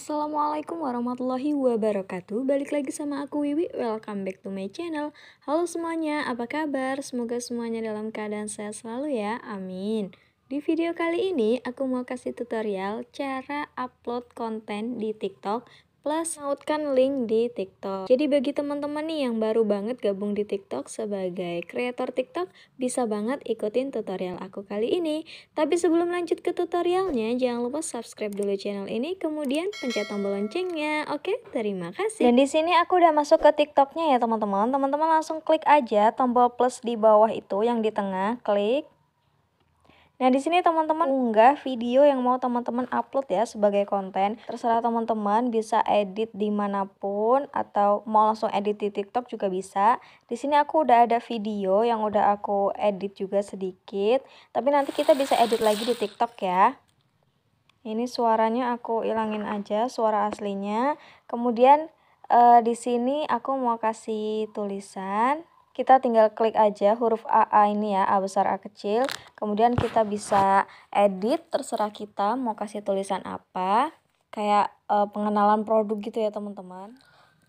Assalamualaikum warahmatullahi wabarakatuh Balik lagi sama aku Wiwi, welcome back to my channel Halo semuanya, apa kabar? Semoga semuanya dalam keadaan sehat selalu ya, amin Di video kali ini, aku mau kasih tutorial cara upload konten di tiktok plus nautkan link di TikTok. Jadi bagi teman-teman nih yang baru banget gabung di TikTok sebagai kreator TikTok, bisa banget ikutin tutorial aku kali ini. Tapi sebelum lanjut ke tutorialnya, jangan lupa subscribe dulu channel ini, kemudian pencet tombol loncengnya. Oke, terima kasih. Dan di sini aku udah masuk ke TikToknya ya teman-teman. Teman-teman langsung klik aja tombol plus di bawah itu yang di tengah, klik. Nah, di sini teman-teman unggah video yang mau teman-teman upload ya sebagai konten. Terserah teman-teman bisa edit dimanapun atau mau langsung edit di TikTok juga bisa. Di sini aku udah ada video yang udah aku edit juga sedikit. Tapi nanti kita bisa edit lagi di TikTok ya. Ini suaranya aku ilangin aja suara aslinya. Kemudian eh, di sini aku mau kasih tulisan kita tinggal klik aja huruf a ini ya, A besar A kecil. Kemudian kita bisa edit terserah kita mau kasih tulisan apa. Kayak e, pengenalan produk gitu ya teman-teman.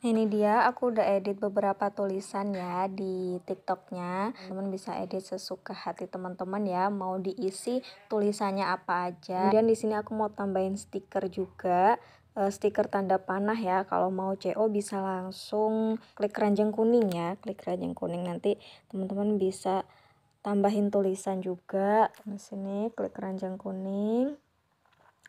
ini dia aku udah edit beberapa tulisan ya di tiktoknya teman bisa edit sesuka hati teman-teman ya mau diisi tulisannya apa aja kemudian di sini aku mau tambahin stiker juga Eh, stiker tanda panah ya kalau mau CO bisa langsung klik keranjang kuning ya klik keranjang kuning nanti teman-teman bisa tambahin tulisan juga di sini klik keranjang kuning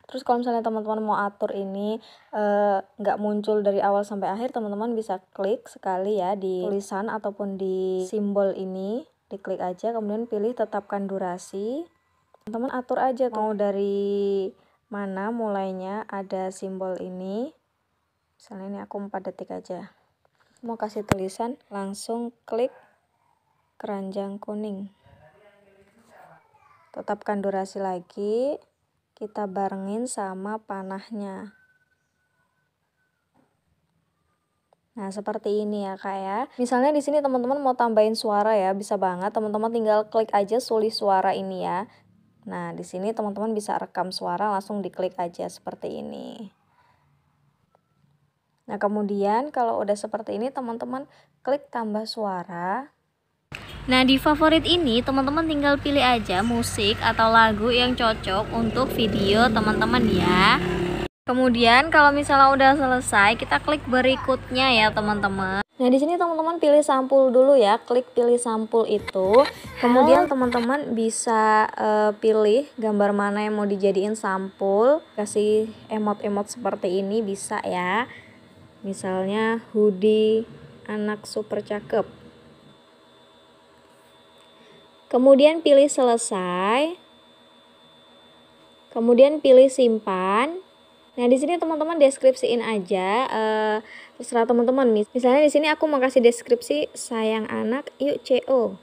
terus kalau misalnya teman-teman mau atur ini eh, nggak e, muncul dari awal sampai akhir teman-teman bisa klik sekali ya di tulisan ataupun di simbol ini diklik aja kemudian pilih tetapkan durasi teman-teman atur aja tuh. mau dari mana mulainya ada simbol ini misalnya ini aku 4 detik aja mau kasih tulisan langsung klik keranjang kuning tetapkan durasi lagi kita barengin sama panahnya Nah, seperti ini ya, Kak ya. Misalnya di sini teman-teman mau tambahin suara ya, bisa banget teman-teman tinggal klik aja sulih suara ini ya. Nah, di sini teman-teman bisa rekam suara langsung diklik aja seperti ini. Nah, kemudian kalau udah seperti ini teman-teman klik tambah suara. Nah, di favorit ini teman-teman tinggal pilih aja musik atau lagu yang cocok untuk video teman-teman ya. Kemudian kalau misalnya udah selesai, kita klik berikutnya ya teman-teman. Nah, di sini teman-teman pilih sampul dulu ya. Klik pilih sampul itu. Kemudian teman-teman bisa uh, pilih gambar mana yang mau dijadiin sampul. Kasih emot-emot seperti ini bisa ya. Misalnya hoodie anak super cakep. Kemudian pilih selesai. Kemudian pilih simpan. Nah, di sini teman-teman deskripsiin aja uh, terserah teman-teman. Misalnya di sini aku mau kasih deskripsi sayang anak yuk CO.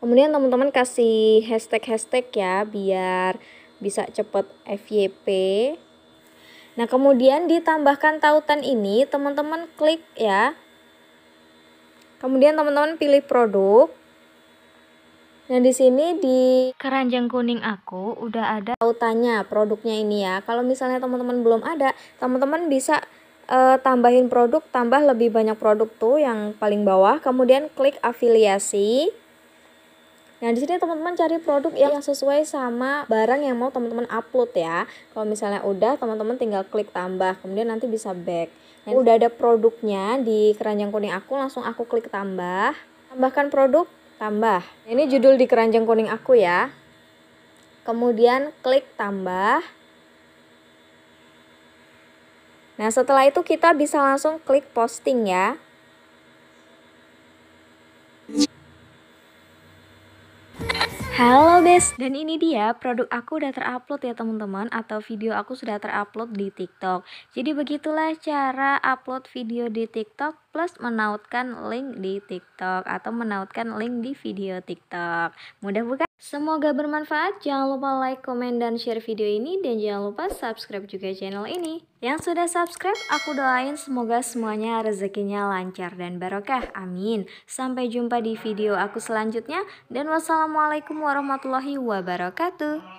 Kemudian teman-teman kasih hashtag-hashtag ya biar bisa cepet FYP. Nah, kemudian ditambahkan tautan ini, teman-teman klik ya. Kemudian teman-teman pilih produk. Nah, di sini di keranjang kuning aku udah ada tautannya produknya ini ya. Kalau misalnya teman-teman belum ada, teman-teman bisa uh, tambahin produk, tambah lebih banyak produk tuh yang paling bawah, kemudian klik afiliasi. Nah, di sini teman-teman cari produk yang sesuai sama barang yang mau teman-teman upload ya. Kalau misalnya udah, teman-teman tinggal klik tambah, kemudian nanti bisa back. Nah, udah ada produknya di keranjang kuning aku, langsung aku klik tambah. Tambahkan produk tambah. Ini judul di keranjang kuning aku ya. Kemudian klik tambah. Nah, setelah itu kita bisa langsung klik posting ya. Halo Bes, dan ini dia produk aku udah terupload ya teman-teman atau video aku sudah terupload di TikTok. Jadi begitulah cara upload video di TikTok plus menautkan link di TikTok atau menautkan link di video TikTok. Mudah bukan? Semoga bermanfaat, jangan lupa like, komen, dan share video ini, dan jangan lupa subscribe juga channel ini. Yang sudah subscribe, aku doain semoga semuanya rezekinya lancar dan barokah, amin. Sampai jumpa di video aku selanjutnya, dan wassalamualaikum warahmatullahi wabarakatuh.